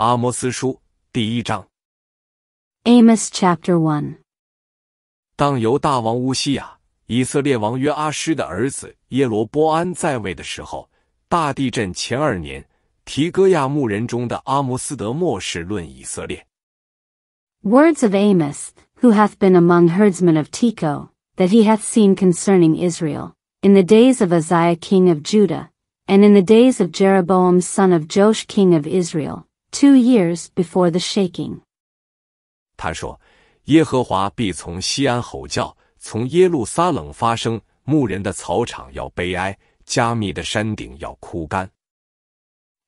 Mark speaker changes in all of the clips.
Speaker 1: 阿摩斯书第一章。
Speaker 2: Amos Chapter One。
Speaker 1: 当犹大王乌西亚、以色列王约阿施的儿子耶罗波安在位的时候，大地震前二年，提戈亚牧人中的阿摩斯德末世论以色列。
Speaker 2: Words of Amos, who hath been among herdsmen of Tekoa, that he hath seen concerning Israel, in the days of Uzziah king of Judah, and in the days of Jeroboam son of Josh king of Israel, two years before the shaking.
Speaker 1: 他说：“耶和华必从西安吼叫，从耶路撒冷发声。牧人的草场要悲哀，加密的山顶要枯干。”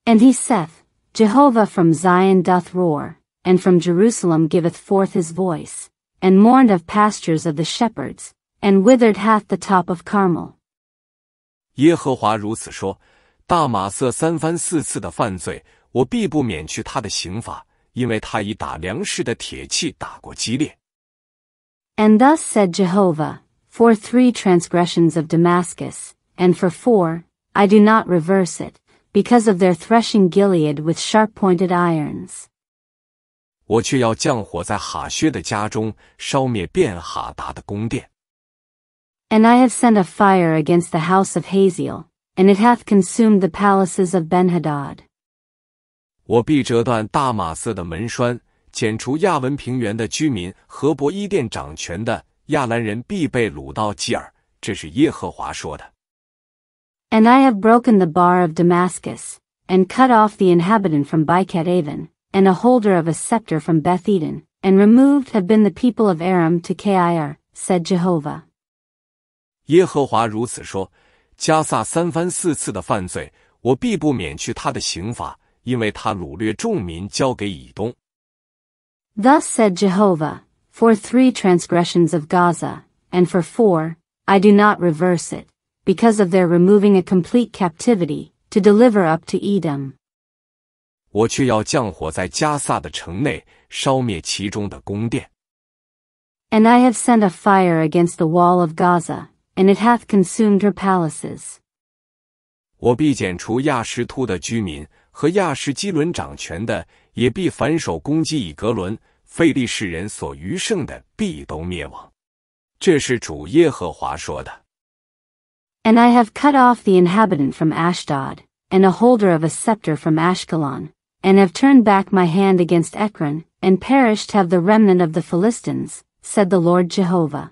Speaker 2: And he saith, Jehovah from Zion doth roar, and from Jerusalem giveth forth his voice, and mourned of pastures of the shepherds, and withered hath the top of Carmel.
Speaker 1: 耶和华如此说：大马色三番四次的犯罪，我必不免去他的刑罚，因为他以打粮食的铁器打过激烈。
Speaker 2: And thus said Jehovah, for three transgressions of Damascus, and for four, I do not reverse it, because of their threshing Gilead with sharp-pointed irons.
Speaker 1: 我却要降火在哈薛的家中，烧灭便哈达的宫殿。
Speaker 2: And I have sent a fire against the house of Haziel, and it hath consumed the palaces of Benhadad.
Speaker 1: 我必折断大马色的门栓，剪除亚文平原的居民，和伯伊殿掌权的亚兰人必被掳到基尔。这是耶和华说的。
Speaker 2: And I have broken the bar of Damascus, and cut off the inhabitant from Baicalden, and a holder of a scepter from Betheden, and removed have been the people of Aram to Kair. Said Jehovah.
Speaker 1: 耶和华如此说：加萨三番四次的犯罪，我必不免去他的刑罚。因为他掳掠众民，交给以东。
Speaker 2: Thus said Jehovah, for three transgressions of Gaza, and for four, I do not reverse it, because of their removing a complete captivity, to deliver up to Edom.
Speaker 1: 我却要降火在加萨的城内，烧灭其中的宫殿。
Speaker 2: And I have sent a fire against the wall of Gaza, and it hath consumed her palaces.
Speaker 1: 我必剪除亚什突的居民，和亚士基伦掌权的也必反手攻击以格伦，费力士人所余剩的必都灭亡。这是主耶和华说的。
Speaker 2: And I have cut off the inhabitant from Ashdod, and a holder of a scepter from Ashkelon, and have turned back my hand against Ekron, and perished have the remnant of the Philistines. Said the Lord Jehovah.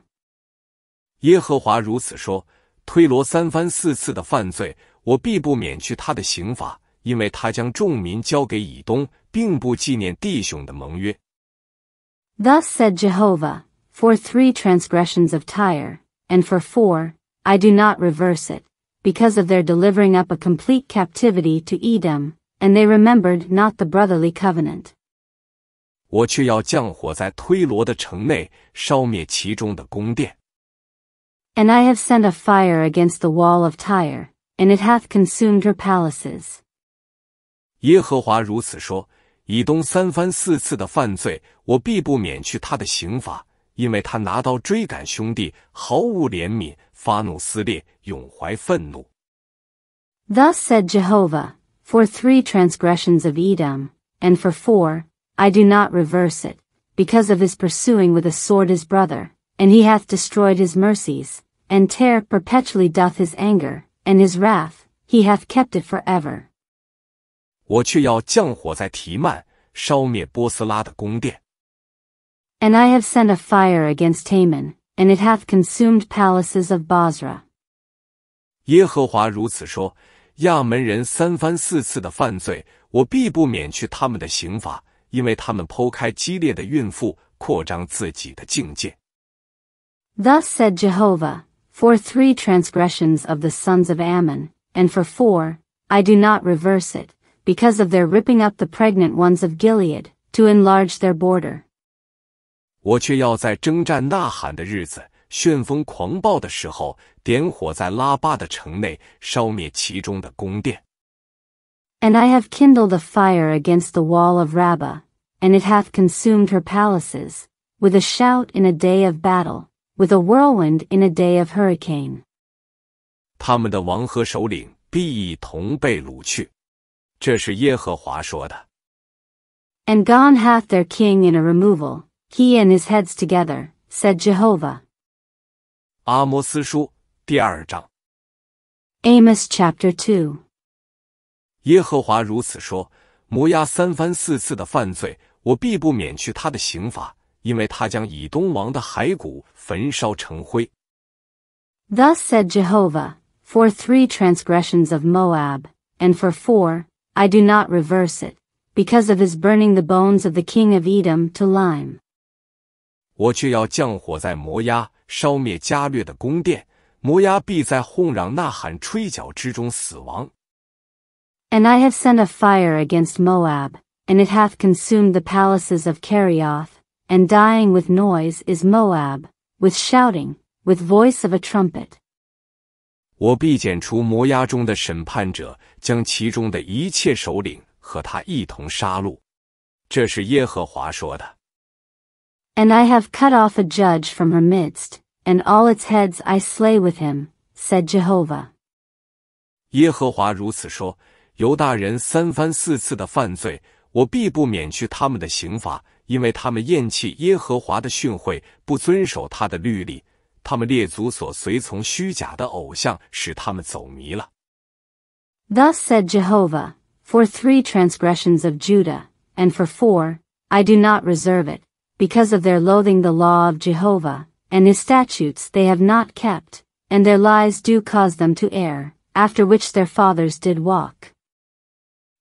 Speaker 1: 耶和华如此说：推罗三番四次的犯罪，我必不免去他的刑罚。因为他将众民交给以东，并不纪念弟兄的盟约。
Speaker 2: Thus said Jehovah, for three transgressions of Tyre, and for four, I do not reverse it, because of their delivering up a complete captivity to Edom, and they remembered not the brotherly covenant.
Speaker 1: 我却要降火在推罗的城内，烧灭其中的宫殿。
Speaker 2: And I have sent a fire against the wall of Tyre, and it hath consumed her palaces.
Speaker 1: 耶和华如此说：以东三番四次的犯罪，我必不免去他的刑罚，因为他拿刀追赶兄弟，毫无怜悯，发怒撕裂，永怀愤怒。
Speaker 2: Thus said Jehovah, for three transgressions of Edom, and for four, I do not reverse it, because of his pursuing with a sword his brother, and he hath destroyed his mercies, and tear perpetually doth his anger, and his wrath, he hath kept it for ever.
Speaker 1: 我却要降火在提曼，烧灭波斯拉的宫殿。
Speaker 2: And I have sent a fire against Taman, and it hath consumed palaces of Basra.
Speaker 1: 耶和华如此说：亚门人三番四次的犯罪，我必不免去他们的刑罚，因为他们剖开激烈的孕妇，扩张自己的境界。
Speaker 2: Thus said Jehovah, for three transgressions of the sons of Ammon, and for four, I do not reverse it because of their ripping up the pregnant ones of Gilead, to enlarge their border.
Speaker 1: 我却要在征战呐喊的日子，旋风狂暴的时候，点火在拉巴的城内，烧灭其中的宫殿。
Speaker 2: And I have kindled a fire against the wall of Rabbah, and it hath consumed her palaces, with a shout in a day of battle, with a whirlwind in a day of hurricane.
Speaker 1: 他们的王和首领必一同被掳去。这是耶和华说的。
Speaker 2: And gone hath their king in a removal, he and his heads together, said Jehovah.
Speaker 1: 阿摩斯书第二章。
Speaker 2: Amos chapter two。
Speaker 1: 耶和华如此说：摩押三番四次的犯罪，我必不免去他的刑罚，因为他将以东王的骸骨焚烧成灰。
Speaker 2: Thus said Jehovah, for three transgressions of Moab, and for four, I do not reverse it, because of his burning the bones of the king of Edom to lime. And I have sent a fire against Moab, and it hath consumed the palaces of Kerioth, and dying with noise is Moab, with shouting, with voice of a trumpet.
Speaker 1: 我必剪除摩押中的审判者，将其中的一切首领和他一同杀戮。这是耶和华说的。
Speaker 2: And I have cut off a judge from her midst, and all its heads I slay with him, said Jehovah.
Speaker 1: 耶和华如此说：犹大人三番四次的犯罪，我必不免去他们的刑罚，因为他们厌弃耶和华的训诲，不遵守他的律例。他们列祖所随从虚假的偶像，使他们走迷了。
Speaker 2: Thus said Jehovah, for three transgressions of Judah, and for four, I do not reserve it, because of their loathing the law of Jehovah, and his statutes they have not kept, and their lies do cause them to err, after which their fathers did walk.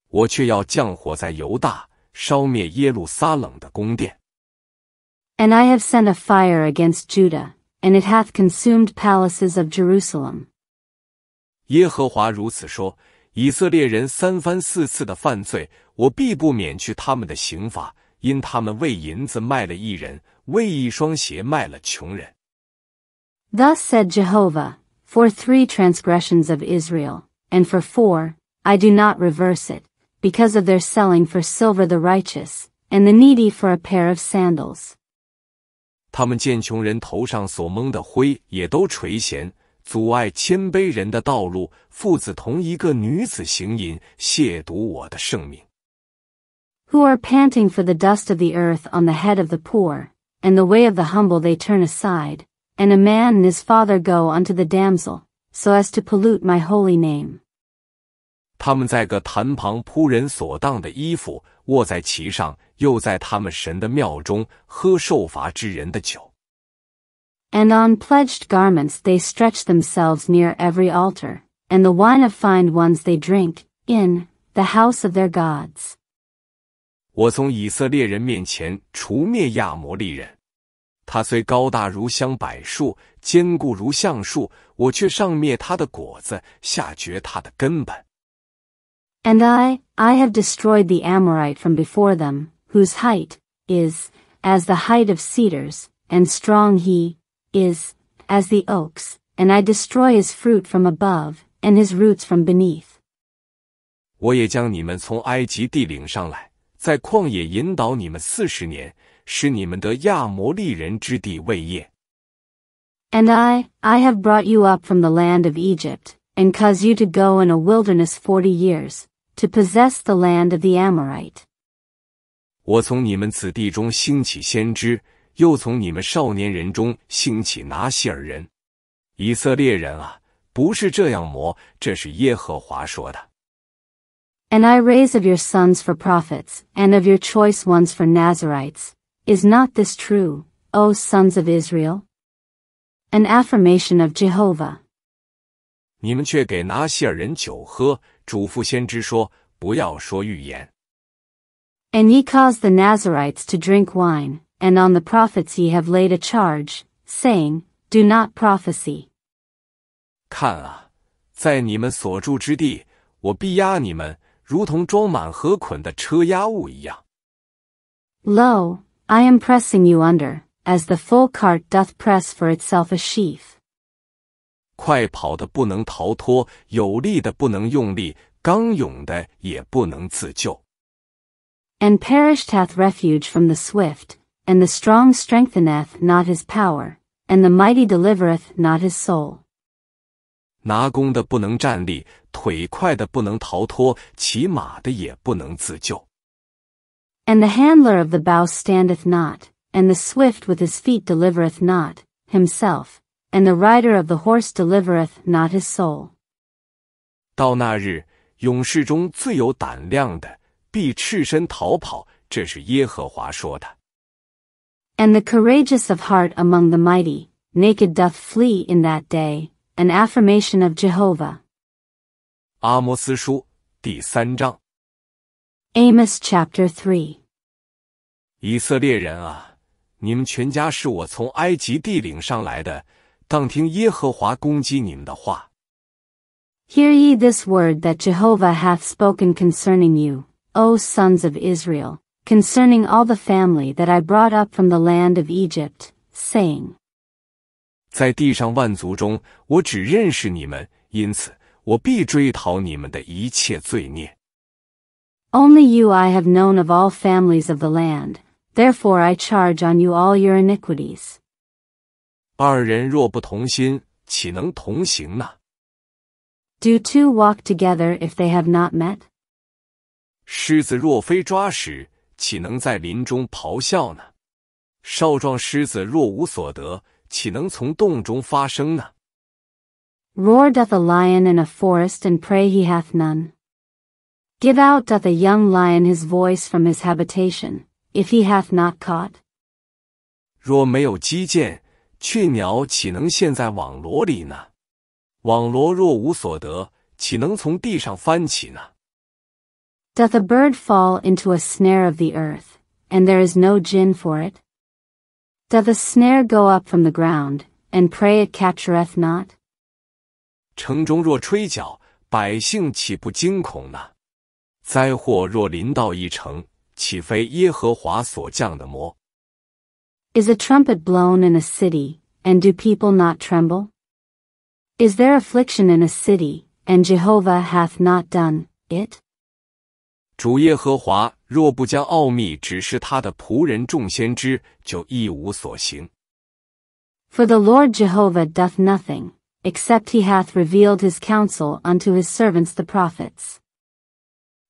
Speaker 1: 我却要降火在犹大，烧灭耶路撒冷的宫殿。
Speaker 2: And I have sent a fire against Judah, and it hath consumed palaces of Jerusalem.
Speaker 1: 耶和华如此说：以色列人三番四次的犯罪，我必不免去他们的刑罚，因他们为银子卖了一人，为一双鞋卖了穷人。
Speaker 2: Thus said Jehovah, for three transgressions of Israel, and for four, I do not reverse it, because of their selling for silver the righteous, and the needy for a pair of sandals.
Speaker 1: 他们见穷人头上所蒙的灰也都垂涎，阻碍谦卑人的道路。父子同一个女子行淫，亵渎我的圣名。Who
Speaker 2: are panting for the dust of the earth on the head of the poor, and the way of the humble they turn aside, and a man and his father go unto the damsel, so as to pollute my holy
Speaker 1: name. 他们在个坛旁铺人所当的衣服，卧在其上，又在他们神的庙中喝受罚之人的酒。
Speaker 2: And on pledged garments they stretch themselves near every altar, and the wine of fine ones they drink, in the house of their gods.
Speaker 1: 我从以色列人面前除灭亚摩利人，他虽高大如香柏树，坚固如橡树，我却上灭他的果子，下掘他的根本。
Speaker 2: And I, I have destroyed the Amorite from before them, whose height is as the height of cedars, and strong he is as the oaks, and I destroy his fruit from above, and his roots from beneath.
Speaker 1: 我也将你们从埃及地领上来，在旷野引导你们四十年，使你们得亚摩利人之地为业。
Speaker 2: And I, I have brought you up from the land of Egypt, and cause you to go in a wilderness forty years, to possess the land of the Amorite.
Speaker 1: 我从你们子弟中兴起先知，又从你们少年人中兴起拿西尔人。以色列人啊，不是这样磨，这是耶和华说的。
Speaker 2: And I raise of your sons for prophets, and of your choice ones for Nazarites. Is not this true, O sons of Israel? An affirmation of Jehovah.
Speaker 1: 你们却给拿西尔人酒喝，嘱咐先知说，不要说预言。
Speaker 2: and ye cause the Nazarites to drink wine, and on the prophets ye have laid a charge, saying, Do not prophesy.
Speaker 1: 看啊，在你们所住之地，我必压你们，如同装满河捆的车压物一样。
Speaker 2: Lo, I am pressing you under, as the full cart doth press for itself a sheaf.
Speaker 1: 快跑的不能逃脱，有力的不能用力，刚勇的也不能自救。
Speaker 2: and perished hath refuge from the swift, and the strong strengtheneth not his power, and the mighty delivereth not his soul.
Speaker 1: 拿弓的不能站立，腿快的不能逃脱，骑马的也不能自救。
Speaker 2: And the handler of the bow standeth not, and the swift with his feet delivereth not himself, and the rider of the horse delivereth not his soul.
Speaker 1: 到那日，勇士中最有胆量的。必赤身逃跑。这是耶和华说的。
Speaker 2: And the courageous of heart among the mighty, naked doth flee in that day, an affirmation of Jehovah.
Speaker 1: 阿摩斯书第三章。
Speaker 2: Amos chapter three.
Speaker 1: 以色列人啊，你们全家是我从埃及地领上来的，当听耶和华攻击你们的话。
Speaker 2: Hear ye this word that Jehovah hath spoken concerning you. O sons of Israel, concerning all the family that I brought up from the land of Egypt, saying,
Speaker 1: 在地上万族中，我只认识你们，因此我必追讨你们的一切罪孽。
Speaker 2: Only you I have known of all families of the land, therefore I charge on you all your iniquities.
Speaker 1: 二人若不同心，岂能同行呢
Speaker 2: ？Do two walk together if they have not met?
Speaker 1: 狮子若非抓食，岂能在林中咆哮呢？少壮狮子若无所得，岂能从洞中发声呢
Speaker 2: ？Roar doth a lion in a forest, and pray he hath none. Give out doth a young lion his voice from his habitation, if he hath not caught.
Speaker 1: 若没有击剑，雀鸟岂能陷在网罗里呢？网罗若无所得，岂能从地上翻起呢？
Speaker 2: Doth a bird fall into a snare of the earth, and there is no gin for it? Doth a snare go up from the ground, and prey it captureth not?
Speaker 1: 城中若吹角，百姓岂不惊恐呢？灾祸若临到一城，岂非耶和华所降的魔
Speaker 2: ？Is a trumpet blown in a city, and do people not tremble? Is there affliction in a city, and Jehovah hath not done it?
Speaker 1: 主耶和华若不将奥秘指示他的仆人众先知，就一无所行。
Speaker 2: For the Lord Jehovah doth nothing, except he hath revealed his counsel unto his servants the prophets.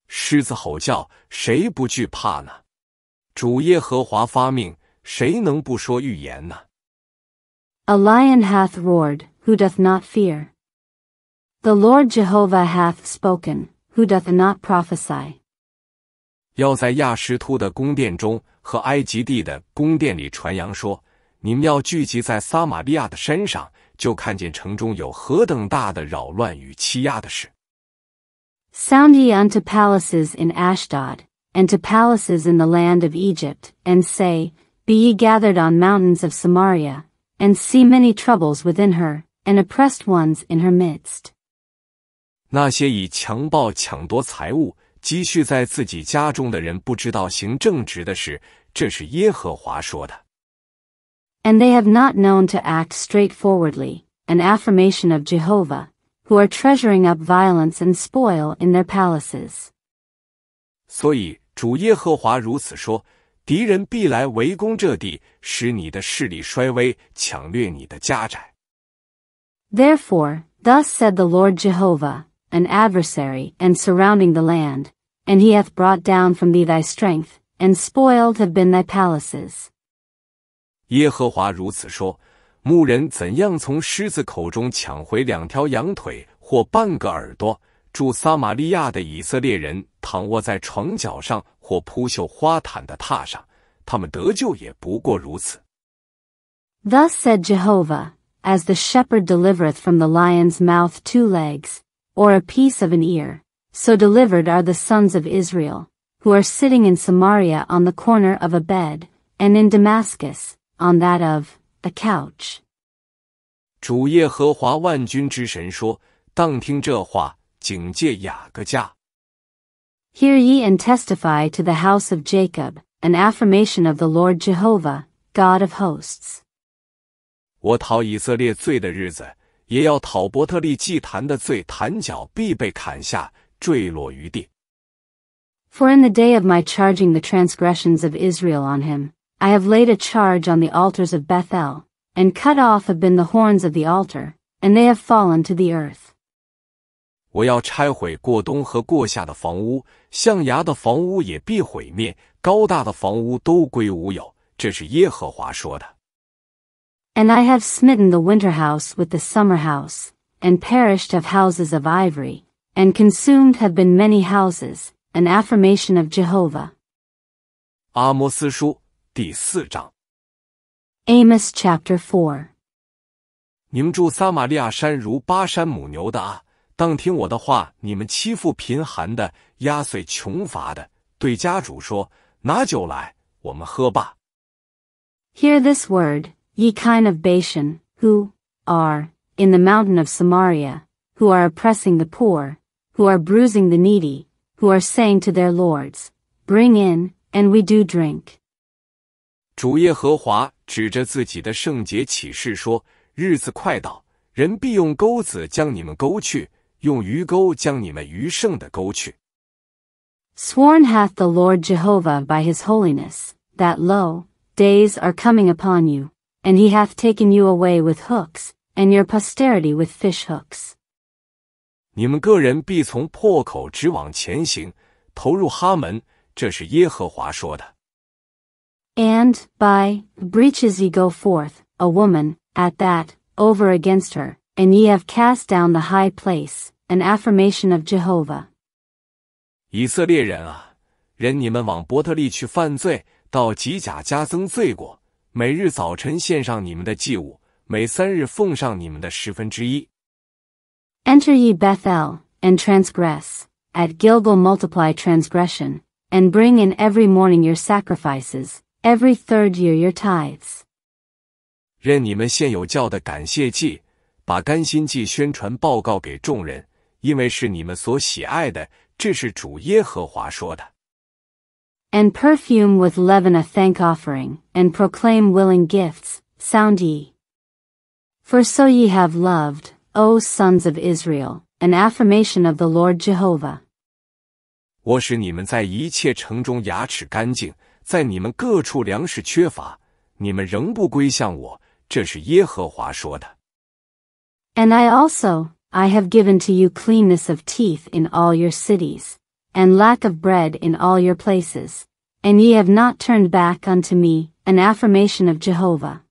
Speaker 1: 狮子吼叫，谁不惧怕呢？主耶和华发命，谁能不说预言呢
Speaker 2: ？A lion hath roared, who doth not fear? The Lord Jehovah hath spoken, who doth not prophesy?
Speaker 1: 要在亚什突的宫殿中和埃及地的宫殿里传扬说：你们要聚集在撒玛利亚的山上，就看见城中有何等大的扰乱与欺压的事。
Speaker 2: Sound ye unto palaces in Ashdod, and to palaces in the land of Egypt, and say, Be ye gathered on mountains of Samaria, and see many troubles within her, and oppressed ones in her midst.
Speaker 1: 那些以强暴抢夺财物。积蓄在自己家中的人不知道行正直的事，这是耶和华说的。
Speaker 2: And they have not known to act straightforwardly, an affirmation of Jehovah, who are treasuring up violence and spoil in their palaces.
Speaker 1: 所以主耶和华如此说：敌人必来围攻这地，使你的势力衰微，抢掠你的家宅。
Speaker 2: Therefore, thus said the Lord Jehovah an adversary, and surrounding the land, and he hath brought down from thee thy strength, and spoiled have been thy palaces. Thus said Jehovah, as the shepherd delivereth from the lion's mouth two legs, or a piece of an ear. So delivered are the sons of Israel, who are sitting in Samaria on the corner of a bed, and in Damascus, on that of a couch.
Speaker 1: 主耶和华万军之神说：“当听这话，警戒雅各家。”
Speaker 2: Hear ye and testify to the house of Jacob, an affirmation of the Lord Jehovah, God of hosts.
Speaker 1: 我讨以色列罪的日子也要讨伯特利祭坛的罪，坛角必被砍下，坠落于地。
Speaker 2: For in the day of my charging the transgressions of Israel on him, I have laid a charge on the altars of Bethel, and cut off have been the horns of the altar, and they have fallen to the earth.
Speaker 1: 我要拆毁过冬和过夏的房屋，象牙的房屋也必毁灭，高大的房屋都归无有。这是耶和华说的。
Speaker 2: and I have smitten the winter house with the summer house, and perished have houses of ivory, and consumed have been many houses, an affirmation of Jehovah. Amos chapter four。
Speaker 1: 你们住撒玛利亚山如巴山母牛的啊，当听我的话。你们欺负贫寒的，压碎穷乏的，对家主说：“拿酒来，我们喝吧。”
Speaker 2: Hear this word, Ye kine of Bashan, who are in the mountain of Samaria, who are oppressing the poor, who are bruising the needy, who are saying to their lords, Bring in, and we do drink. Sworn hath the Lord Jehovah by his holiness, that lo, days are coming upon you, and he hath taken you away with hooks, and your posterity with fish hooks.
Speaker 1: 你们个人必从破口直往前行，投入哈门，这是耶和华说的。
Speaker 2: And by breaches ye go forth, a woman, at that, over against her, and ye have cast down the high place, an affirmation of Jehovah.
Speaker 1: 以色列人啊，人你们往伯特利去犯罪，到吉甲加增罪过，每日早晨献上你们的祭物，每三日奉上你们的十分之一。
Speaker 2: Enter ye Bethel and transgress; at Gilgal multiply transgression, and bring in every morning your sacrifices, every third year your tithes.
Speaker 1: 任你们现有教的感谢祭，把甘心祭宣传报告给众人，因为是你们所喜爱的。这是主耶和华说的。
Speaker 2: and perfume with leaven a thank offering, and proclaim willing gifts, sound ye. For so ye have loved, O sons of Israel, an affirmation of the Lord Jehovah.
Speaker 1: 我使你们在一切城中牙齿干净，在你们各处粮食缺乏，你们仍不归向我，这是耶和华说的。
Speaker 2: And I also, I have given to you cleanness of teeth in all your cities and lack of bread in all your places, and ye have not turned back unto me, an affirmation of Jehovah.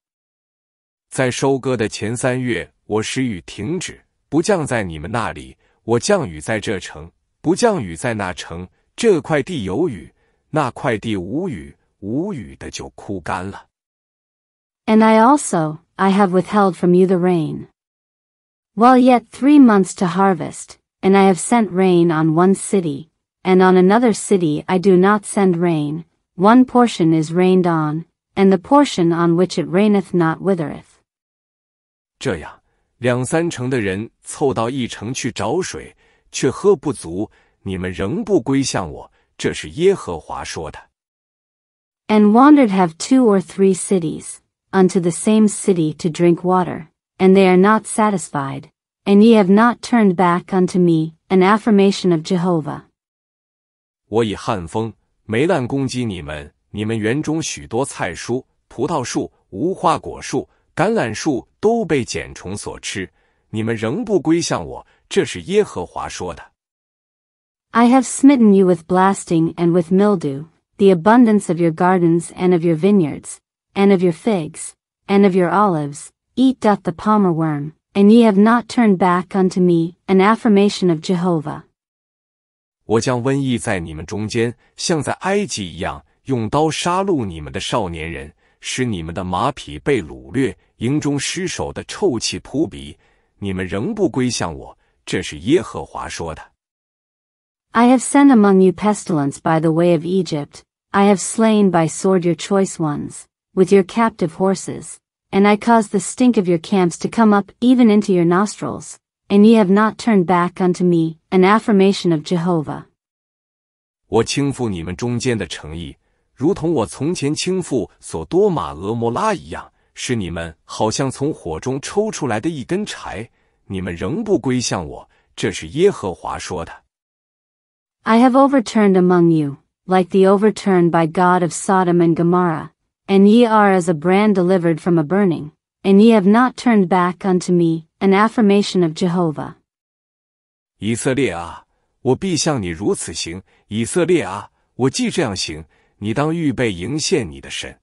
Speaker 1: 在收割的前三月，我使雨停止，不降在你们那里；我降雨在这城，不降雨在那城。这块地有雨，那块地无雨，无雨的就枯干了。
Speaker 2: And I also, I have withheld from you the rain. While yet three months to harvest, and I have sent rain on one city, and on another city I do not send rain, one portion is rained on, and the portion on which it raineth not withereth.
Speaker 1: 这样，两三城的人凑到一城去找水，却喝不足，你们仍不归向我，这是耶和华说的。
Speaker 2: And wandered have two or three cities, unto the same city to drink water, and they are not satisfied, and ye have not turned back unto me, an affirmation of Jehovah.
Speaker 1: 我以汉风、梅烂攻击你们。你们园中许多菜蔬、葡萄树、无花果树、橄榄树都被茧虫所吃，你们仍不归向我。这是耶和华说的。
Speaker 2: I have smitten you with blasting and with mildew, the abundance of your gardens and of your vineyards, and of your figs, and of your olives. Eat doth the palmer worm, and ye have not turned back unto me, an affirmation of Jehovah.
Speaker 1: 我将瘟疫在你们中间，像在埃及一样，用刀杀戮你们的少年人，使你们的马匹被掳掠，营中尸首的臭气扑鼻。你们仍不归向我，这是耶和华说的。
Speaker 2: I have sent among you pestilence by the way of Egypt. I have slain by sword your choice ones, with your captive horses, and I caused the stink of your camps to come up even into your nostrils, and ye have not turned back unto me, an affirmation of Jehovah. I have overturned among you, like the overturned by God of Sodom and Gomorrah, and ye are as a brand delivered from a burning and ye have not turned back unto me, an affirmation of Jehovah.
Speaker 1: 以色列啊，我必向你如此行；以色列啊，我既这样行，你当预备迎献你的神。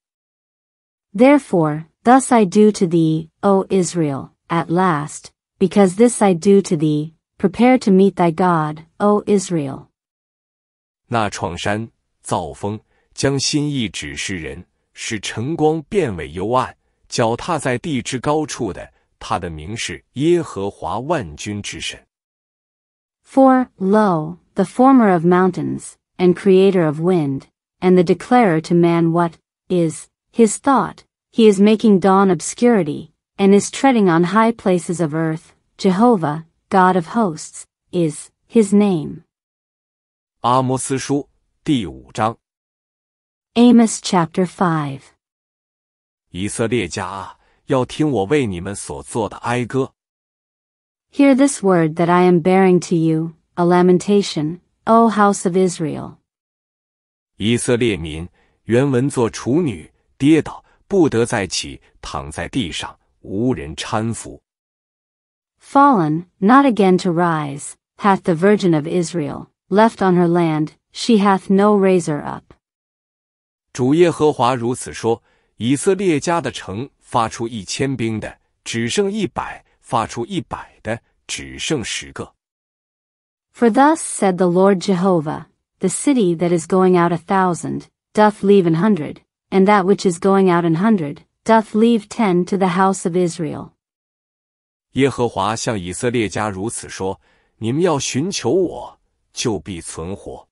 Speaker 2: Therefore, thus I do to thee, O Israel, at last, because this I do to thee, prepare to meet thy God, O Israel.
Speaker 1: 那创山、造风，将心意指示人，使晨光变为幽暗。脚踏在地之高处的，他的名是耶和华万军之神。
Speaker 2: For lo, the former of mountains and creator of wind, and the declarer to man what is his thought, he is making dawn obscurity, and is treading on high places of earth. Jehovah, God of hosts, is his name.
Speaker 1: 阿摩斯书第五章。
Speaker 2: Amos chapter 5
Speaker 1: 以色列家啊，要听我为你们所做的哀歌。
Speaker 2: Hear this word that I am bearing to you, a lamentation, O house of Israel.
Speaker 1: 以色列民，原文作处女，跌倒，不得再起，躺在地上，无人搀扶。
Speaker 2: Fallen, not again to rise, hath the Virgin of Israel, left on her land, she hath no raiser up.
Speaker 1: 主耶和华如此说。以色列家的城发出一千兵的，只剩一百；发出一百的，只剩十个。For
Speaker 2: thus said the Lord Jehovah, the city that is going out a thousand, doth leave an hundred, and that which is going out an hundred, doth leave ten to the house of Israel.
Speaker 1: 耶和华向以色列家如此说：你们要寻求我，就必存活。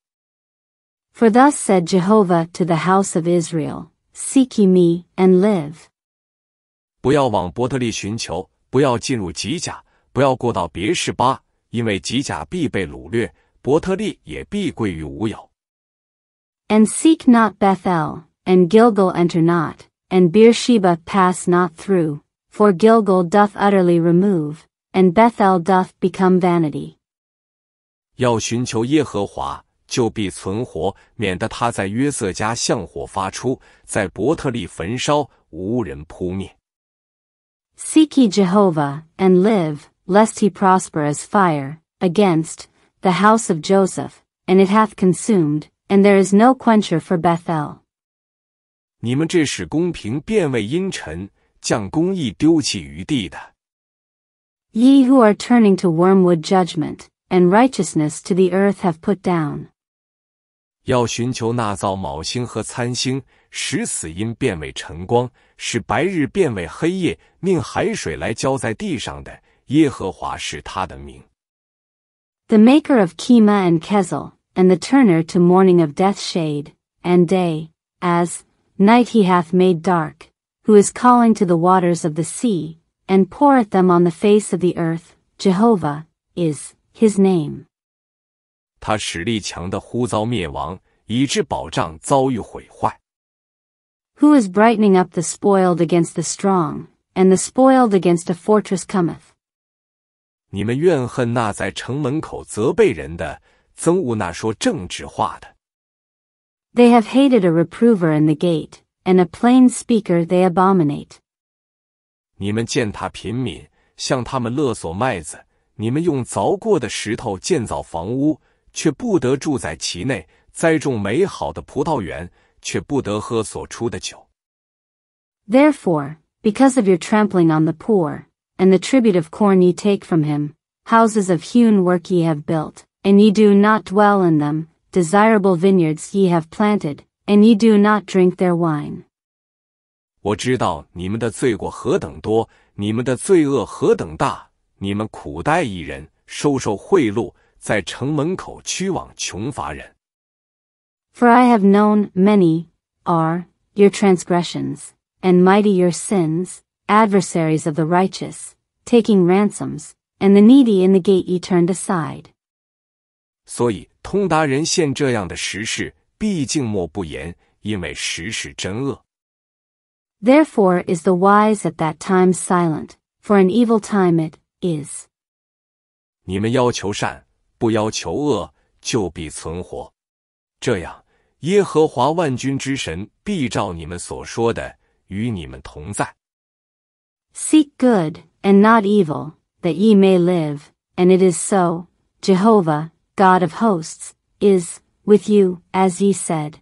Speaker 2: For thus said Jehovah to the house of Israel. Seek ye me and live。
Speaker 1: 不要往伯特利寻求，不要进入吉甲，不要过到别是巴，因为吉甲必被掳掠，伯特利也必归于无有。
Speaker 2: And seek not Bethel, and Gilgal enter not, and Beersheba pass not through, for Gilgal doth utterly remove, and Bethel doth become vanity。
Speaker 1: 要寻求耶和华，就必存活，免得他在约瑟家向火发出，在伯特利焚烧，无人扑灭。Seek
Speaker 2: ye Jehovah and live, lest he prosper as fire against the house of Joseph, and it hath consumed, and there is no quencher for Bethel.
Speaker 1: 你们这使公平变为阴沉，将公义丢弃于地的。
Speaker 2: Ye who are turning to wormwood judgment, and righteousness to the earth have put down.
Speaker 1: 要寻求那造卯星和参星，使死因变为晨光，使白日变为黑夜，命海水来浇在地上的耶和华是他的名。
Speaker 2: The maker of Kema and Kezel, and the turner to morning of death shade, and day, as night he hath made dark, who is calling to the waters of the sea, and poureth them on the face of the earth, Jehovah, is his name.
Speaker 1: 他实力强的忽遭灭亡，以致保障遭遇毁坏。
Speaker 2: Who is brightening up the spoiled against the strong, and the spoiled against a fortress cometh?
Speaker 1: 你们怨恨那在城门口责备人的，憎恶那说正直话的。
Speaker 2: They have hated a reprover in the gate, and a plain speaker they abominate.
Speaker 1: 你们践踏贫民，向他们勒索麦子；你们用凿过的石头建造房屋，却不得住在其内；栽种美好的葡萄园，却不得喝所出的酒。
Speaker 2: Therefore, because of your trampling on the poor, and the tribute of corn ye take from him, houses of hewn work ye have built, and ye do not dwell in them, desirable vineyards ye have planted, and ye do not drink their wine.
Speaker 1: 我知道你们的罪过何等多，你们的罪恶何等大！你们苦待一人，收受贿赂，在城门口驱往穷乏人。
Speaker 2: For I have known many are your transgressions, and mighty your sins, adversaries of the righteous, taking ransoms, and the needy in the gate ye turned aside.
Speaker 1: 所以通达人现这样的时事，必静默不言，因为时事真恶。
Speaker 2: Therefore is the wise at that time silent, for an evil time it is.
Speaker 1: 你们要求善，不要求恶，就必存活。这样，耶和华万军之神必照你们所说的与你们同在。
Speaker 2: Seek good and not evil, that ye may live, and it is so. Jehovah, God of hosts, is with you as ye said.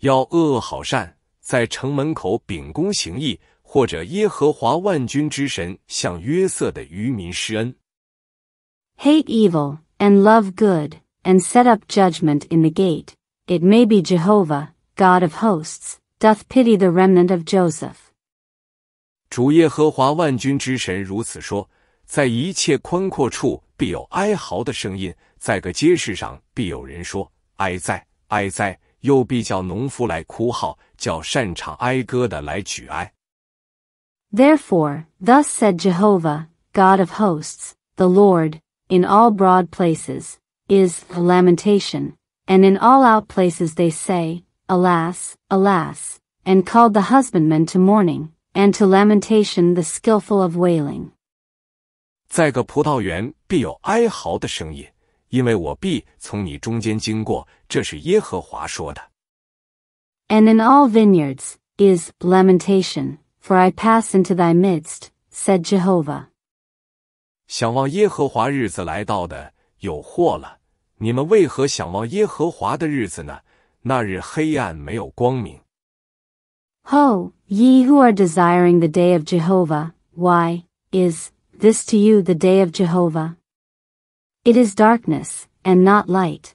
Speaker 1: 要恶恶好善，在城门口秉公行义，或者耶和华万军之神向约瑟的渔民施恩。
Speaker 2: Hate evil, and love good, and set up judgment in the gate. It may be Jehovah, God of hosts, doth pity the remnant of Joseph.
Speaker 1: 主耶和华万军之神如此说：在一切宽阔处必有哀嚎的声音，在个街市上必有人说哀哉，哀哉；又必叫农夫来哭号，叫擅长哀歌的来举哀。
Speaker 2: Therefore, thus said Jehovah, God of hosts, the Lord, in all broad places, is lamentation, and in all out places they say, Alas, alas, and called the husbandman to mourning, and to lamentation the skillful
Speaker 1: of wailing. 在个葡萄园必有哀嚎的声音，因为我必从你中间经过，这是耶和华说的。
Speaker 2: And in all vineyards is lamentation, for I pass into thy midst, said Jehovah.
Speaker 1: 想望耶和华日子来到的有祸了！你们为何想望耶和华的日子呢？那日黑暗没有光明。
Speaker 2: Ho, ye who are desiring the day of Jehovah, why is this to you the day of Jehovah? It is darkness and not light.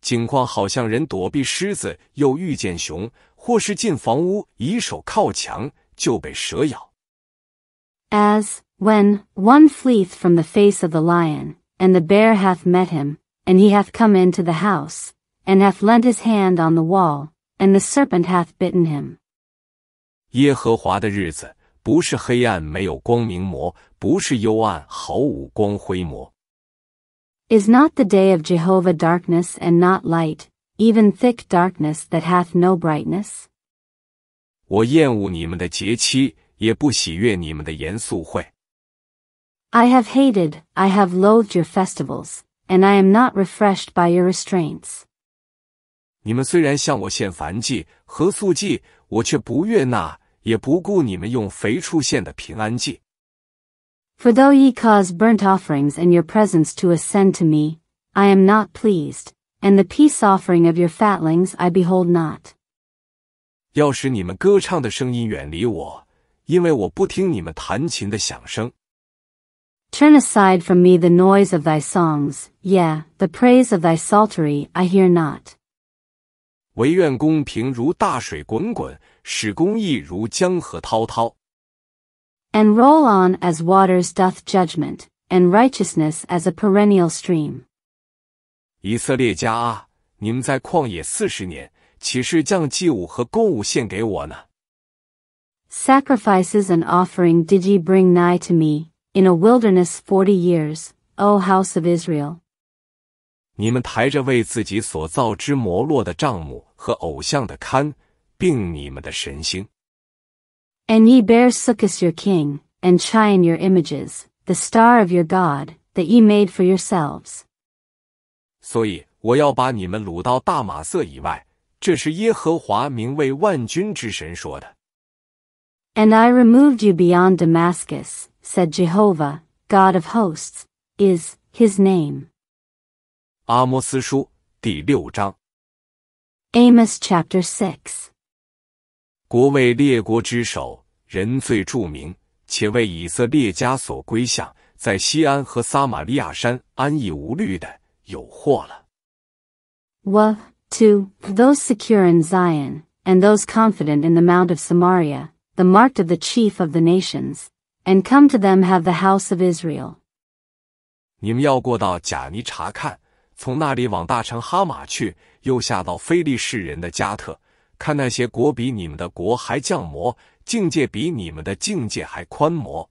Speaker 1: 景况好像人躲避狮子，又遇见熊，或是进房屋以手靠墙，就被蛇咬。
Speaker 2: As When, one fleeth from the face of the lion, and the bear hath met him, and he hath come into the house, and hath leant his hand on the wall, and the serpent hath bitten him.
Speaker 1: 耶和华的日子，不是黑暗没有光明魔，不是幽暗毫无光辉魔。
Speaker 2: Is not the day of Jehovah darkness and not light, even thick darkness that hath no brightness?
Speaker 1: 我厌恶你们的节期，也不喜悦你们的严肃会。
Speaker 2: I have hated, I have loathed your festivals, and I am not refreshed by your restraints.
Speaker 1: 你们虽然向我献燔祭和素祭，我却不悦纳，也不顾你们用肥畜献的平安祭。
Speaker 2: For though ye cause burnt offerings and your presence to ascend to me, I am not pleased, and the peace offering of your fatlings I behold not.
Speaker 1: 要使你们歌唱的声音远离我，因为我不听你们弹琴的响声。
Speaker 2: Turn aside from me the noise of thy songs, yea, the praise of thy psaltery I hear not.
Speaker 1: 惟愿公平如大水滚滚，使公义如江河滔滔。
Speaker 2: And roll on as waters doth judgment, and righteousness as a perennial stream.
Speaker 1: 以色列家啊，你们在旷野四十年，岂是将祭物和供物献给我呢
Speaker 2: ？Sacrifices and offering did ye bring nigh to me, in a wilderness forty years, O house of Israel.
Speaker 1: 你们抬着为自己所造之摩洛的帐幕和偶像的龛，并你们的神星。
Speaker 2: And ye bear Succus your king, and shine your images, the star of your God, that ye made for yourselves.
Speaker 1: 所以我要把你们掳到大马色以外，这是耶和华名为万军之神说的。
Speaker 2: And I removed you beyond Damascus, said Jehovah, God of hosts, is his name. Amos chapter
Speaker 1: six。国为列国之首，人最著名，且为以色列家所归向，在西安和撒玛利亚山安逸无虑的有祸了。
Speaker 2: Woe to those secure in Zion, and those confident in the Mount of Samaria, the marked of the chief of the nations, and come to them have the house of Israel.
Speaker 1: 你们要过到贾尼查看，从那里往大城哈马去，又下到非利士人的加特，看那些国比你们的国还降魔，境界比你们的境界还宽模。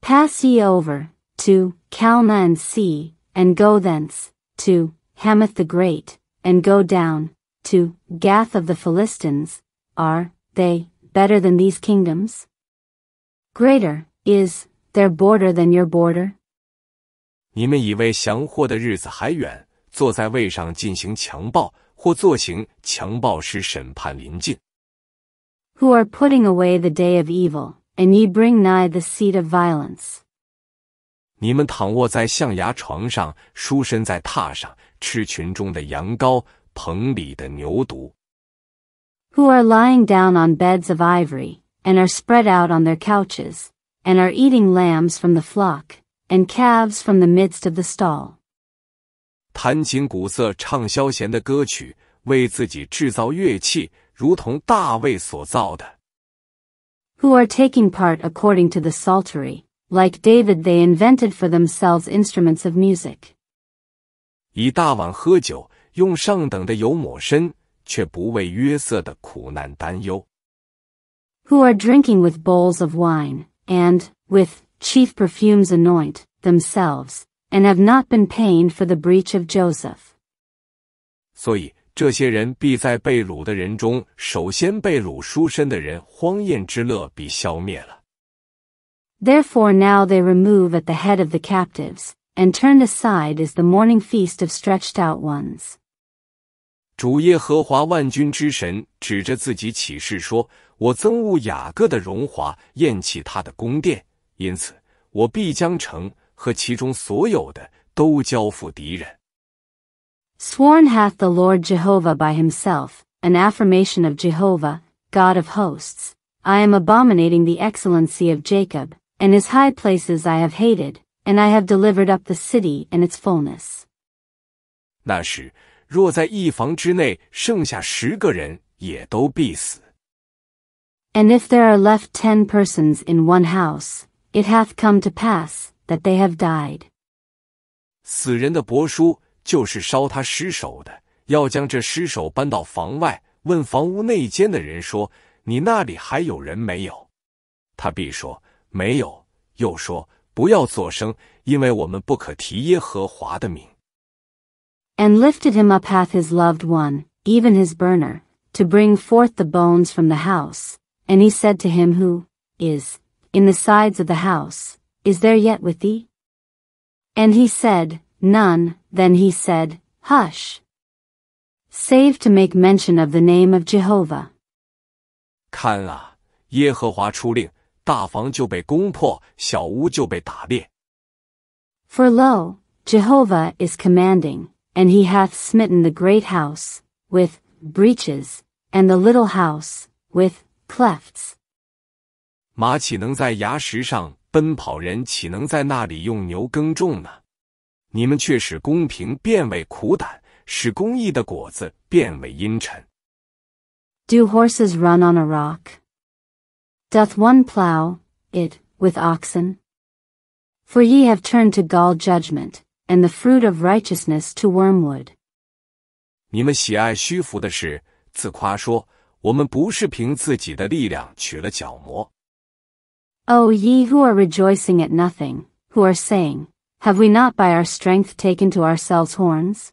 Speaker 2: Pass ye over to Calman and see, and go thence to Hamath the Great, and go down to Gath of the Philistines. Are they better than these kingdoms? Greater is their border than your border。
Speaker 1: 你们以为降祸的日子还远？坐在位上进行强暴或坐行强暴时审判临近。
Speaker 2: Who are putting away the day of evil, and ye bring nigh the seat of violence。
Speaker 1: 你们躺卧在象牙床上，舒身在榻上，吃群中的羊羔，棚里的牛犊。
Speaker 2: Who are lying down on beds of ivory, and are spread out on their couches, and are eating lambs from the flock, and calves from the midst of the stall.
Speaker 1: 弹琴鼓瑟唱消闲的歌曲，为自己制造乐器，如同大卫所造的。
Speaker 2: Who are taking part according to the psaltery, like David, they invented for themselves instruments of music.
Speaker 1: 以大碗喝酒，用上等的油抹身，却不为约瑟的苦难担忧。
Speaker 2: who are drinking with bowls of wine, and, with, chief perfumes anoint, themselves, and have not been pained for the breach of Joseph.
Speaker 1: 所以，这些人必在被掳的人中，首先被掳赎身的人，荒宴之乐必消灭了。
Speaker 2: Therefore now they remove at the head of the captives, and turned aside is the morning feast of stretched out ones.
Speaker 1: 主耶和华万军之神指着自己起誓说：我憎恶雅各的荣华，厌弃他的宫殿，因此我必将城和其中所有的都交付敌人。
Speaker 2: Sworn hath the Lord Jehovah by himself, an affirmation of Jehovah, God of hosts. I am abominating the excellency of Jacob, and his high places I have hated, and I have delivered up the city and its fullness.
Speaker 1: 那时，若在一房之内剩下十个人，也都必死。
Speaker 2: and if there are left ten persons in one house, it hath come to pass, that they have died.
Speaker 1: 死人的帛书就是烧他尸首的，要将这尸首搬到房外，问房屋内间的人说：“你那里还有人没有？”他必说：“没有。”又说：“不要作声，因为我们不可提耶和华的名。”
Speaker 2: And lifted him up hath his loved one, even his burner, to bring forth the bones from the house. And he said to him who is in the sides of the house, Is there yet with thee? And he said, None. Then he said, Hush. Save to make mention of the name of Jehovah.
Speaker 1: 看啊，耶和华出令，大房就被攻破，小屋就被打裂。
Speaker 2: For lo, Jehovah is commanding, and he hath smitten the great house with breaches, and the little house with clefts。
Speaker 1: 马岂能在崖石上奔跑？人岂能在那里用牛耕种呢？你们却使公平变为苦胆，使公义的果子变为阴沉。
Speaker 2: Do horses run on a rock? Doth one plough it with oxen? For ye have turned to gall judgment, and the fruit of righteousness to wormwood.
Speaker 1: 你们喜爱虚浮的事，自夸说我们不是凭自己的力量取了角膜。
Speaker 2: O ye who are rejoicing at nothing, who are saying, Have we not by our strength taken to ourselves horns?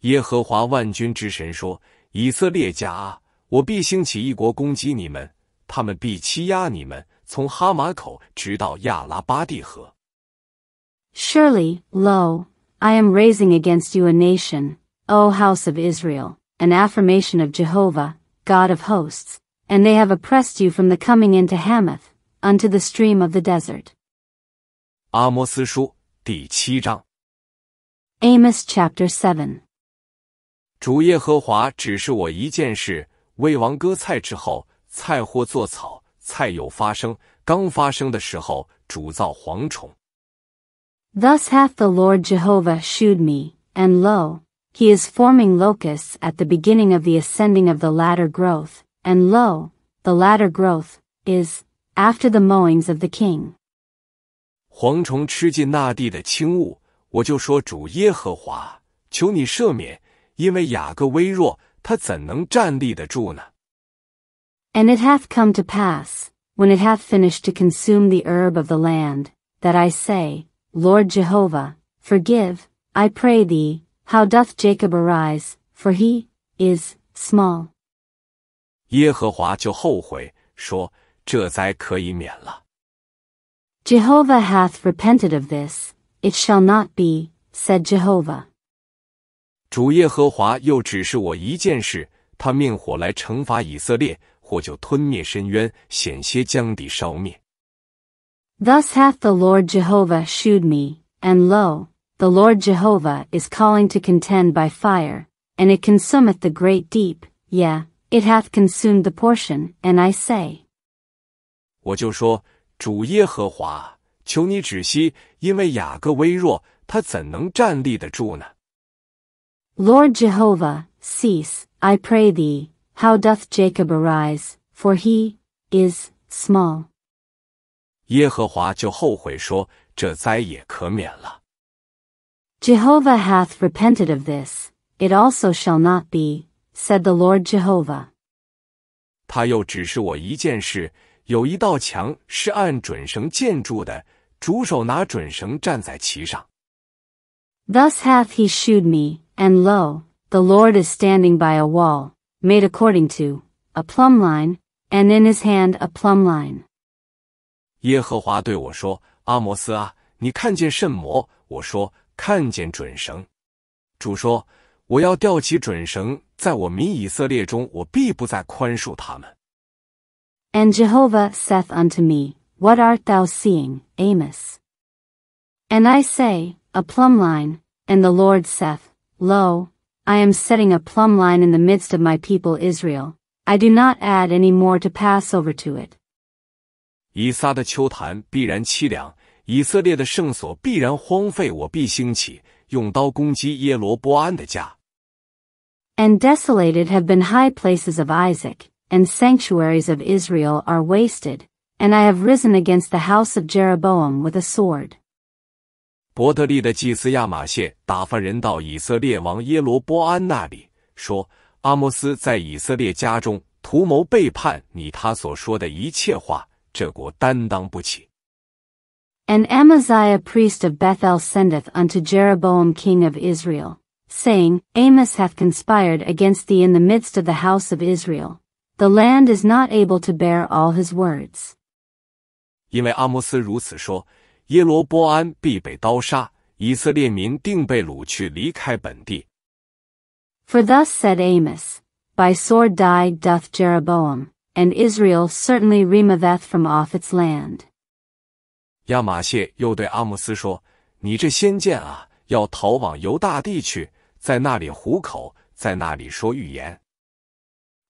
Speaker 1: 耶和华万军之神说：“以色列家啊，我必兴起一国攻击你们，他们必欺压你们，从哈马口直到亚拉巴地河。”
Speaker 2: Surely, lo, I am raising against you a nation, O house of Israel, an affirmation of Jehovah, God of hosts, and they have oppressed you from the coming into Hamath, unto the stream of the desert. Amos chapter seven。
Speaker 1: 主耶和华指示我一件事：为王割菜之后，菜或做草，菜有发生，刚发生的时候，主造蝗虫。
Speaker 2: Thus hath the Lord Jehovah shewed me, and lo, he is forming locusts at the beginning of the ascending of the latter growth, and lo, the latter growth, is, after the mowings of the king. And it hath come to pass, when it hath finished to consume the herb of the land, that I say, Lord Jehovah, forgive, I pray thee, how doth Jacob arise, for he is small.
Speaker 1: 耶和华就后悔说：“这灾可以免了。”
Speaker 2: Jehovah hath repented of this; it shall not be, said Jehovah.
Speaker 1: 主耶和华又指示我一件事，他命火来惩罚以色列，或就吞灭深渊，险些将地烧灭。
Speaker 2: Thus hath the Lord Jehovah shewed me, and lo the Lord Jehovah is calling to contend by fire, and it consumeth the great deep, yea, it hath consumed the portion, and I say.
Speaker 1: Lord
Speaker 2: Jehovah, cease, I pray thee. How doth Jacob arise? For he is small.
Speaker 1: 耶和华就后悔说：“这灾也可免了。”
Speaker 2: Jehovah hath repented of this, it also shall not be, said the Lord Jehovah.
Speaker 1: 他又指示我一件事：有一道墙是按准绳建筑的，主手拿准绳站在其上。
Speaker 2: Thus hath he shewed me, and lo, the Lord is standing by a wall, made according to a plumb line, and in his hand a plumb line.
Speaker 1: 耶和华对我说：“阿摩斯啊，你看见甚么？”我说：“看见准绳。主说：“我要吊起准绳，在我民以色列中，我必不再宽恕他们。”
Speaker 2: And Jehovah saith unto me, What art thou seeing, Amos? And I say, A plumb line. And the Lord saith, Lo, I am setting a plumb line in the midst of my people Israel. I do not add any more to pass over to it.
Speaker 1: 以撒的秋坛必然凄凉，以色列的圣所必然荒废，我必兴起用刀攻击耶罗波安的家。
Speaker 2: And desolated have been high places of Isaac, and sanctuaries of Israel are wasted, and I have risen against the house of Jeroboam with a sword.
Speaker 1: 伯特利的祭司亚玛谢打发人到以色列王耶罗波安那里，说：“阿摩斯在以色列家中图谋背叛你，他所说的一切话，这国担当不起。”
Speaker 2: And Amaziah priest of Bethel sendeth unto Jeroboam king of Israel, saying, Amos hath conspired against thee in the midst of the house of Israel. The land is not able to bear all his words.
Speaker 1: 因为阿摩斯如此说，耶罗波安必被刀杀，以色列民定被掳去离开本地。
Speaker 2: For thus said Amos, By sword died doth Jeroboam, and Israel certainly removeth from off its land.
Speaker 1: 亚马谢又对阿姆斯说：“你这仙剑啊，要逃往犹大地去，在那里糊口，在那里说预言。”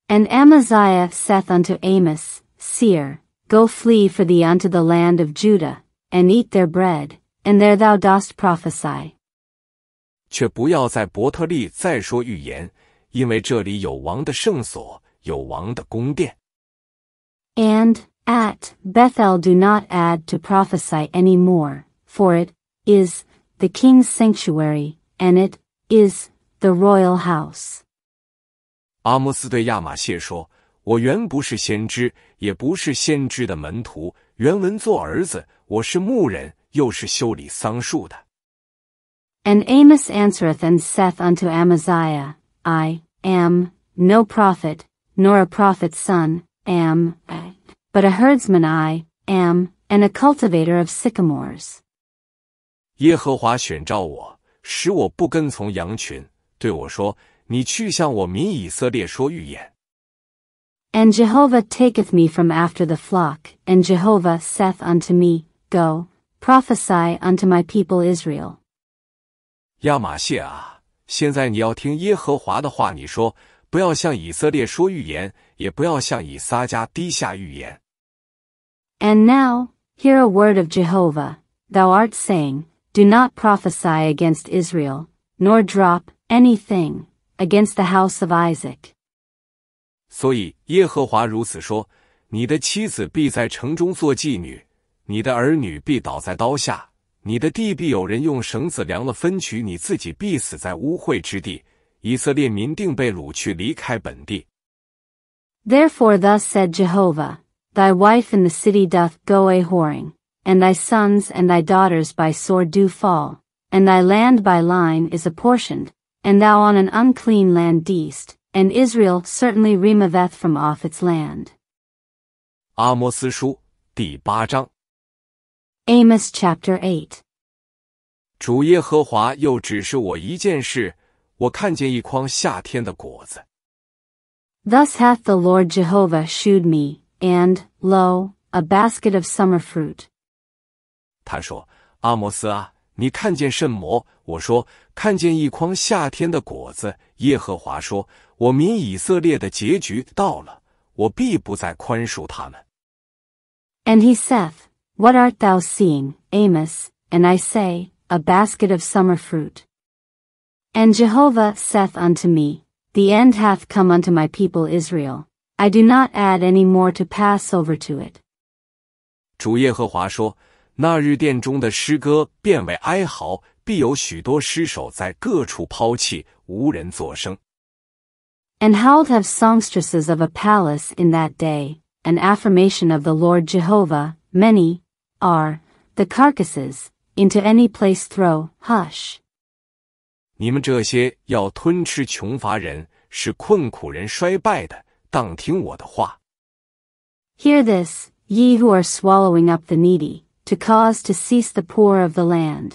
Speaker 2: And Amaziah saith unto Amos, Seer, go flee for thee unto the land of Judah, and eat their bread, and there thou dost prophesy.
Speaker 1: 却不要在伯特利再说预言，因为这里有王的圣所，有王的宫殿。
Speaker 2: And at Bethel do not add to prophesy any more, for it is the king's sanctuary, and it is the royal house.
Speaker 1: 阿摩斯对亚玛谢说：“我原不是先知，也不是先知的门徒。原文做儿子，我是牧人，又是修理桑树的。”
Speaker 2: And Amos answereth and saith unto Amaziah, I am no prophet, nor a prophet's son, am I but a herdsman I am, and a cultivator of sycamores.
Speaker 1: 耶和华选召我，使我不跟从羊群，对我说：“你去向我民以色列说预言。”
Speaker 2: And Jehovah taketh me from after the flock, and Jehovah saith unto me, Go, prophesy unto my people Israel.
Speaker 1: 亚玛谢啊，现在你要听耶和华的话，你说，不要向以色列说预言，也不要向以撒家低下预言。
Speaker 2: and now, hear a word of Jehovah, thou art saying, Do not prophesy against Israel, nor drop anything against the house of Isaac.
Speaker 1: 所以耶和华如此说：你的妻子必在城中做妓女，你的儿女必倒在刀下，你的地必有人用绳子量了分取，你自己必死在污秽之地。以色列民定被掳去，离开本地。
Speaker 2: Therefore, thus said Jehovah. Thy wife in the city doth go a whoring, and thy sons and thy daughters by sword do fall, and thy land by line is apportioned, and thou on an unclean land deest, and Israel certainly removeth from off its land. Amos chapter eight。
Speaker 1: 主耶和华又指示我一件事，我看见一筐夏天的果子。
Speaker 2: Thus hath the Lord Jehovah shewed me and, lo, a basket of summer fruit.
Speaker 1: 他说：“阿摩斯啊，你看见甚么？”我说：“看见一筐夏天的果子。”耶和华说：“我民以色列的结局到了，我必不再宽恕他们。”
Speaker 2: And he saith, What art thou seeing, Amos? And I say, A basket of summer fruit. And Jehovah saith unto me, The end hath come unto my people Israel. I do not add any more to pass over to it。
Speaker 1: 主耶和华说：“那日殿中的诗歌变为哀嚎，必有许多尸首在各处抛弃，无人作声。”
Speaker 2: And howled have songstresses of a palace in that day, an affirmation of the Lord Jehovah, many are the carcasses into any place throw, hush.
Speaker 1: 当听我的话。
Speaker 2: Hear this, ye who are swallowing up the needy, to cause to cease the poor of the land.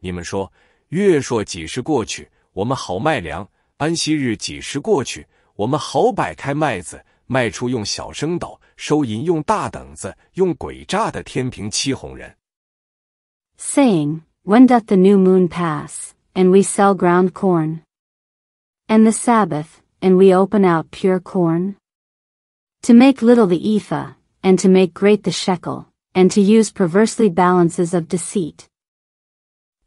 Speaker 1: 你们说，月朔几时过去，我们好卖粮；安息日几时过去，我们好摆开麦子，卖出用小升斗，收银用大等子，用诡诈的天平欺哄人。
Speaker 2: Saying, when doth the new moon pass, and we sell ground corn, and the Sabbath, and we open out pure corn? To make little the ephah, and to make great the shekel, and to use perversely balances of deceit.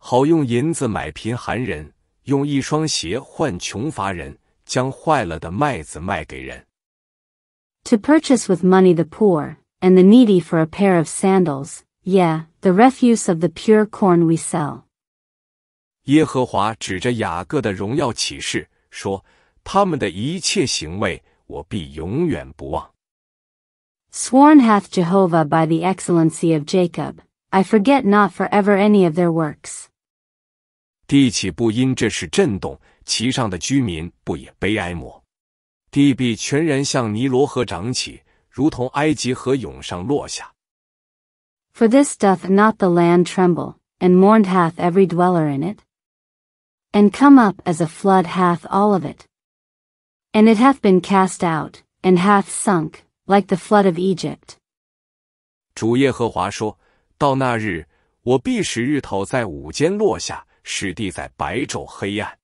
Speaker 1: 好用银子买贫寒人，用一双鞋换穷乏人，将坏了的麦子卖给人。
Speaker 2: To purchase with money the poor, and the needy for a pair of sandals, yeah, the refuse of the pure corn we sell.
Speaker 1: 耶和华指着雅各的荣耀启示说。他们的一切行为我必永远不忘。
Speaker 2: Sworn hath Jehovah by the excellency of Jacob, I forget not forever any of their works.
Speaker 1: 地岂不因这事震动，其上的居民不也悲哀么？地必全然向尼罗河涨起，如同埃及河涌上落下。
Speaker 2: For this doth not the land tremble, and mourned hath every dweller in it. And come up as a flood hath all of it. And it hath been cast out, and hath sunk, like the flood of Egypt.
Speaker 1: 主耶和华说：“到那日，我必使日头在午间落下，使地在白昼黑暗。”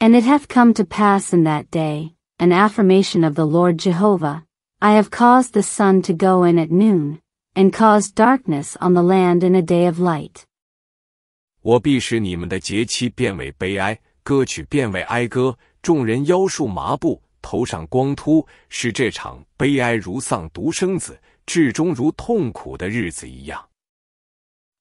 Speaker 2: And it hath come to pass in that day, an affirmation of the Lord Jehovah, I have caused the sun to go in at noon, and caused darkness on the land in a day of light.
Speaker 1: 我必使你们的节期变为悲哀，歌曲变为哀歌，众人腰束麻布，头上光秃，使这场悲哀如丧独生子，至终如痛苦的日子一样。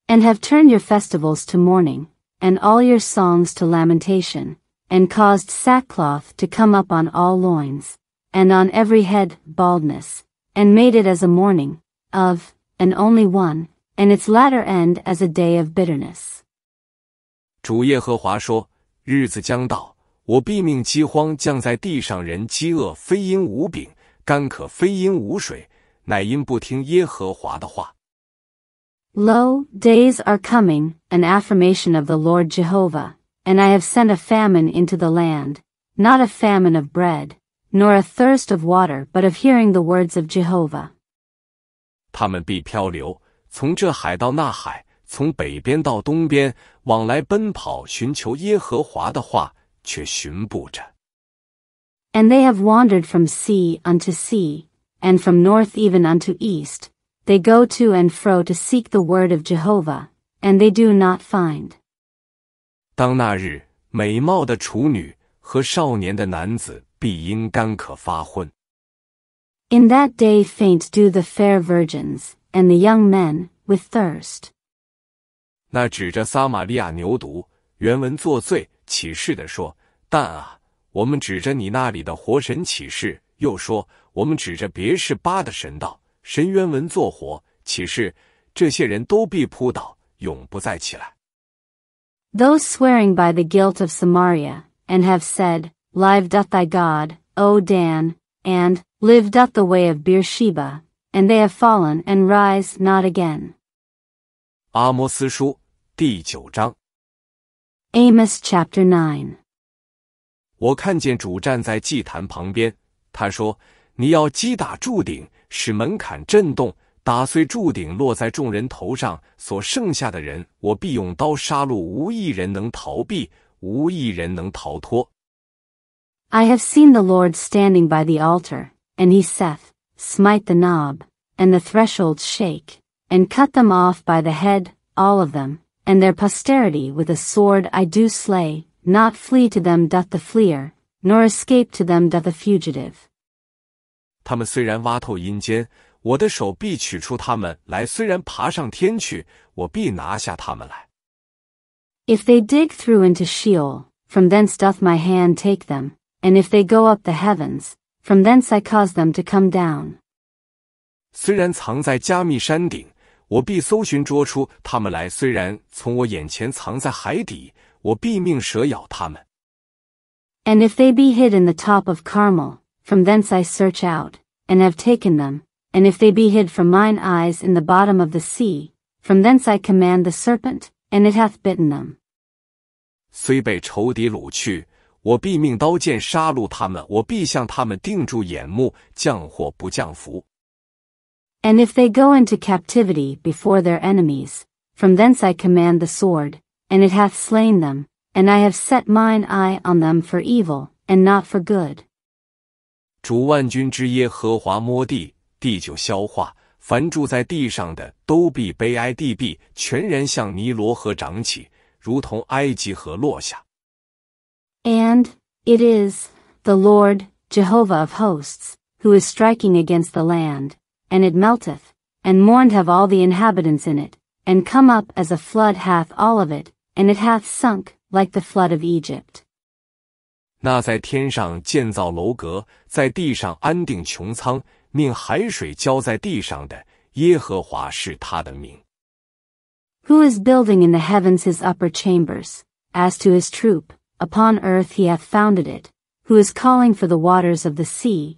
Speaker 2: And have turned your festivals to mourning, and all your songs to lamentation, and caused sackcloth to come up on all loins, and on every head baldness, and made it as a mourning, of, and only one, and its latter end as a day of bitterness.
Speaker 1: 主耶和华说：“日子将到。”我必命饥荒降在地上，人饥饿非因无饼，干渴非因无水，乃因不听耶和华的话。
Speaker 2: Lo, days are coming, an affirmation of the Lord Jehovah, and I have sent a famine into the land, not a famine of bread, nor a thirst of water, but of hearing the words of Jehovah.
Speaker 1: 他们必漂流从这海到那海，从北边到东边，往来奔跑，寻求耶和华的话。却寻不着。
Speaker 2: And they have wandered from sea unto sea, and from north even unto east, they go to and fro to seek the word of Jehovah, and they do not find.
Speaker 1: 当那日，美貌的处女和少年的男子必因干渴发昏。
Speaker 2: In that day faint do the fair virgins, and the young men, with thirst.
Speaker 1: 那指着撒玛利亚牛犊，原文作罪起誓的说：“但啊，我们指着你那里的活神起誓；又说，我们指着别是巴的神道，神冤文作活起誓，这些人都必扑倒，永不再起来。”
Speaker 2: Those swearing by the guilt of Samaria, and have said, Live doth thy God, O Dan, and, Live doth the way of Beersheba, and they have fallen and rise not again.
Speaker 1: 阿摩斯书第九章
Speaker 2: Amos chapter Nine. I have seen the Lord standing by the altar, and he saith, Smite the knob, and the thresholds shake, and cut them off by the head, all of them, and their posterity with a sword I do slay, not flee to them doth the fleer, nor escape to them doth the fugitive.
Speaker 1: 他们虽然挖透阴间，我的手必取出他们来；虽然爬上天去，我必拿下他们来。
Speaker 2: If they dig through into Sheol, from thence doth my hand take them, and if they go up the heavens, from thence I cause them to come down.
Speaker 1: 虽然藏在加密山顶，我必搜寻捉出他们来，虽然从我眼前藏在海底，我必命蛇咬他们。
Speaker 2: And if they be hid in the top of Carmel, from thence I search out and have taken them. And if they be hid from mine eyes in the bottom of the sea, from thence I command the serpent, and it hath bitten them.
Speaker 1: 虽被仇敌掳去，我必命刀剑杀戮他们，我必向他们定住眼目，降祸不降福。
Speaker 2: And if they go into captivity before their enemies, from thence I command the sword, and it hath slain them, and I have set mine eye on them for evil, and not for good.
Speaker 1: 主万军之耶和华摸地，地就消化；凡住在地上的，都必悲哀。地必全然像尼罗河涨起，如同埃及河落下。
Speaker 2: And it is the Lord Jehovah of hosts who is striking against the land and it melteth, and mourned have all the inhabitants in it, and come up as a flood hath all of it, and it hath sunk, like the flood of Egypt.
Speaker 1: 那在天上建造楼阁，在地上安定穹苍，命海水浇在地上的耶和华是他的名。
Speaker 2: Who is building in the heavens his upper chambers? As to his troop, upon earth he hath founded it. Who is calling for the waters of the sea,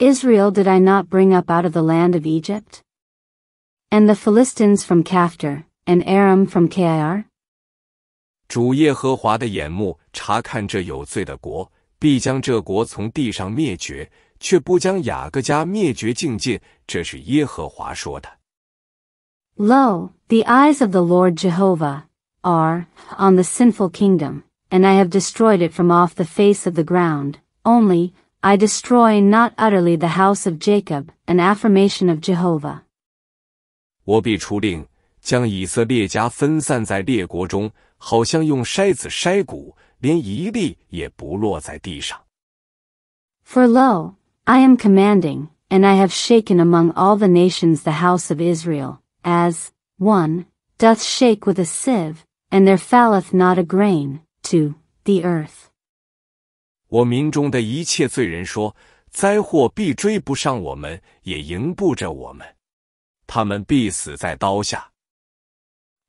Speaker 2: Israel did I not bring up out of the land of Egypt? And the Philistines from Kaftar, and Aram from Kir?
Speaker 1: 主耶和华的眼目查看这有罪的国，必将这国从地上灭绝，却不将雅各家灭绝净尽。这是耶和华说的。
Speaker 2: Lo, the eyes of the Lord Jehovah are on the sinful kingdom, and I have destroyed it from off the face of the ground. Only I destroy not utterly the house of Jacob, an affirmation of Jehovah. For lo, I am commanding, and I have shaken among all the nations the house of Israel, as, one, doth shake with a sieve, and there falleth not a grain, to, the earth.
Speaker 1: 我民中的一切罪人说：“灾祸必追不上我们，也迎不着我们，他们必死在刀下。”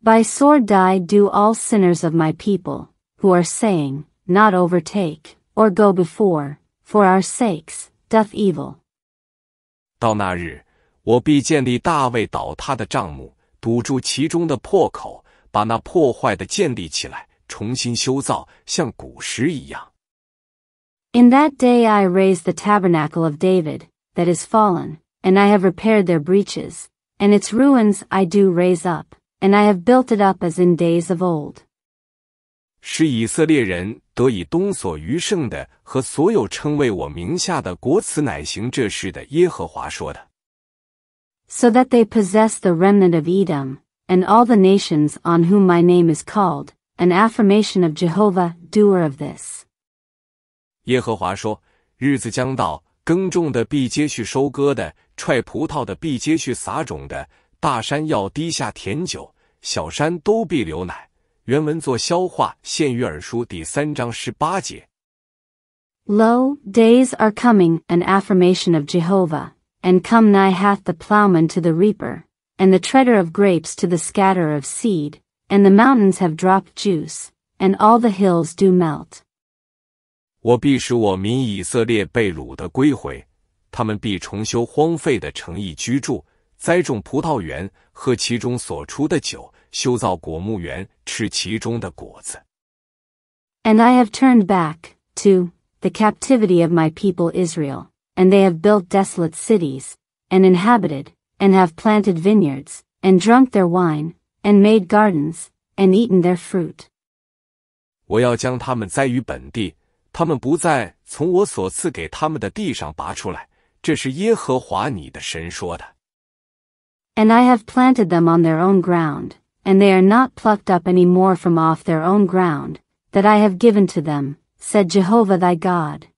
Speaker 2: By sword die do all sinners of my people who are saying not overtake or go before for our sakes doth evil.
Speaker 1: 到那日，我必建立大卫倒塌的帐幕，堵住其中的破口，把那破坏的建立起来，重新修造，像古时一样。
Speaker 2: In that day I raise the tabernacle of David, that is fallen, and I have repaired their breaches, and its ruins I do raise up, and I have built it up as in days of old.
Speaker 1: 使以色列人得以东所余剩的和所有称为我名下的国，此乃行这事的耶和华说的。
Speaker 2: So that they possess the remnant of Edom and all the nations on whom my name is called, an affirmation of Jehovah, doer of this.
Speaker 1: 耶和华说：“日子将到，耕种的必接去收割的，踹葡萄的必接去撒种的。大山要滴下甜酒，小山都必流奶。”原文作消化，现于尔书第三章十八节。
Speaker 2: Lo, days are coming, an affirmation of Jehovah, and come nigh hath the plowman to the reaper, and the treader of grapes to the scatterer of seed, and the mountains have dropped juice, and all the hills do melt.
Speaker 1: 我必使我民以色列被掳的归回，他们必重修荒废的城邑居住，栽种葡萄园，喝其中所出的酒，修造果木园，吃其中的果子。
Speaker 2: And I have turned back to the captivity of my people Israel, and they have built desolate cities, and inhabited, and have planted vineyards, and drunk their wine, and made gardens, and eaten their fruit.
Speaker 1: 我要将他们栽于本地。他们不再从我所赐给他们的地上拔出来。这是耶和华你的神说的。
Speaker 2: And I have planted them on their own ground, and they are not plucked up any more from off their own ground, that I have given to them, said Jehovah thy
Speaker 1: God.